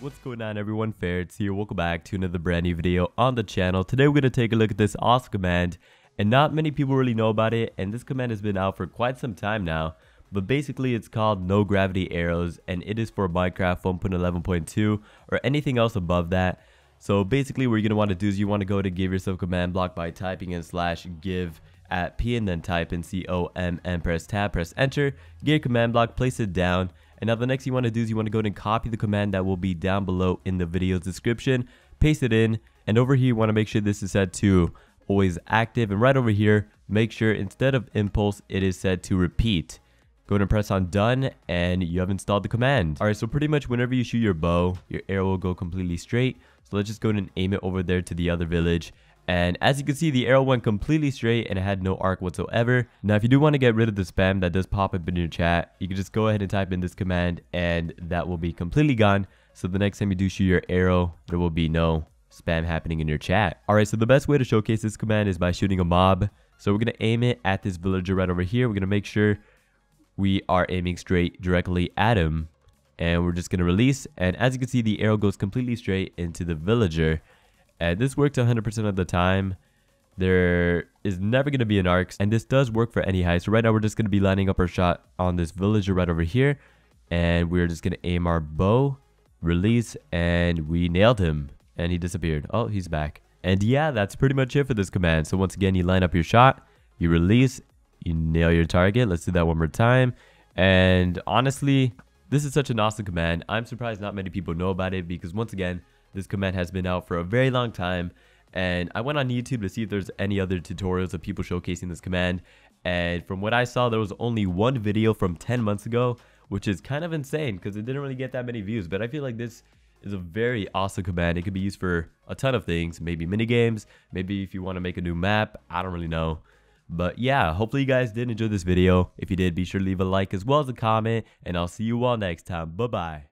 What's going on everyone, Ferrets here, welcome back to another brand new video on the channel. Today we're going to take a look at this awesome command, and not many people really know about it, and this command has been out for quite some time now, but basically it's called no gravity arrows, and it is for Minecraft 1.11.2 or anything else above that. So basically what you're going to want to do is you want to go to give yourself command block by typing in slash give at p and then type in com and press tab, press enter, get your command block, place it down, and now the next you want to do is you want to go ahead and copy the command that will be down below in the video's description, paste it in, and over here you want to make sure this is set to always active, and right over here, make sure instead of impulse, it is set to repeat. Go ahead and press on done and you have installed the command. All right, so pretty much whenever you shoot your bow, your arrow will go completely straight. So let's just go ahead and aim it over there to the other village and as you can see, the arrow went completely straight and it had no arc whatsoever. Now, if you do want to get rid of the spam that does pop up in your chat, you can just go ahead and type in this command and that will be completely gone. So the next time you do shoot your arrow, there will be no spam happening in your chat. All right, so the best way to showcase this command is by shooting a mob. So we're going to aim it at this villager right over here. We're going to make sure we are aiming straight directly at him. And we're just going to release. And as you can see, the arrow goes completely straight into the villager. And this works 100% of the time. There is never going to be an arc. And this does work for any high. So right now we're just going to be lining up our shot on this villager right over here. And we're just going to aim our bow, release, and we nailed him. And he disappeared. Oh, he's back. And yeah, that's pretty much it for this command. So once again, you line up your shot, you release, you nail your target. Let's do that one more time. And honestly, this is such an awesome command. I'm surprised not many people know about it because once again, this command has been out for a very long time and I went on YouTube to see if there's any other tutorials of people showcasing this command and from what I saw there was only one video from 10 months ago which is kind of insane because it didn't really get that many views but I feel like this is a very awesome command. It could be used for a ton of things, maybe mini games, maybe if you want to make a new map, I don't really know. But yeah, hopefully you guys did enjoy this video. If you did, be sure to leave a like as well as a comment, and I'll see you all next time. Bye-bye.